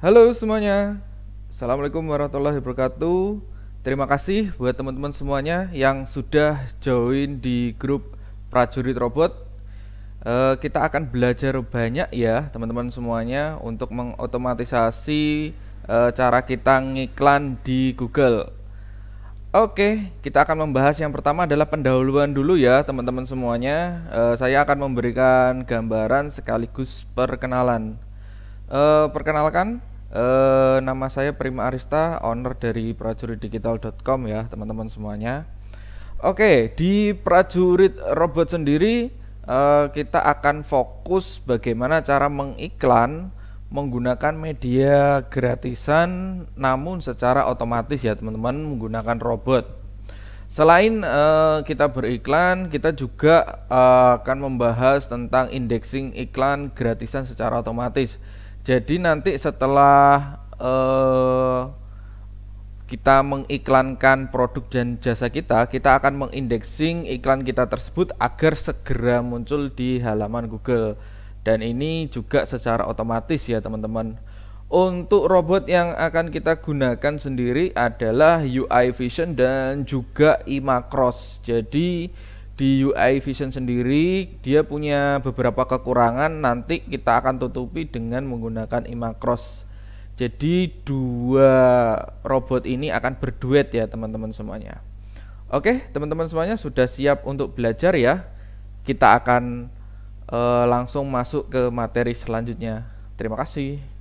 Halo semuanya, Assalamualaikum warahmatullahi wabarakatuh Terima kasih buat teman-teman semuanya yang sudah join di grup prajurit robot e, Kita akan belajar banyak ya teman-teman semuanya Untuk mengotomatisasi e, cara kita ngiklan di Google Oke, kita akan membahas yang pertama adalah pendahuluan dulu ya teman-teman semuanya e, Saya akan memberikan gambaran sekaligus perkenalan Uh, Perkenalkan, Uh, nama saya Prima Arista, owner dari prajuritdigital.com ya, teman-teman semuanya. Oke, di prajurit robot sendiri uh, kita akan fokus bagaimana cara mengiklan menggunakan media gratisan namun secara otomatis ya teman-teman menggunakan robot. Selain uh, kita beriklan, kita juga uh, akan membahas tentang indexing iklan gratisan secara otomatis jadi nanti setelah uh, kita mengiklankan produk dan jasa kita, kita akan mengindeksing iklan kita tersebut agar segera muncul di halaman Google. Dan ini juga secara otomatis ya teman-teman. Untuk robot yang akan kita gunakan sendiri adalah UI Vision dan juga Imacross. Jadi di UI Vision sendiri dia punya beberapa kekurangan nanti kita akan tutupi dengan menggunakan Imacross jadi dua robot ini akan berduet ya teman-teman semuanya oke teman-teman semuanya sudah siap untuk belajar ya kita akan e, langsung masuk ke materi selanjutnya terima kasih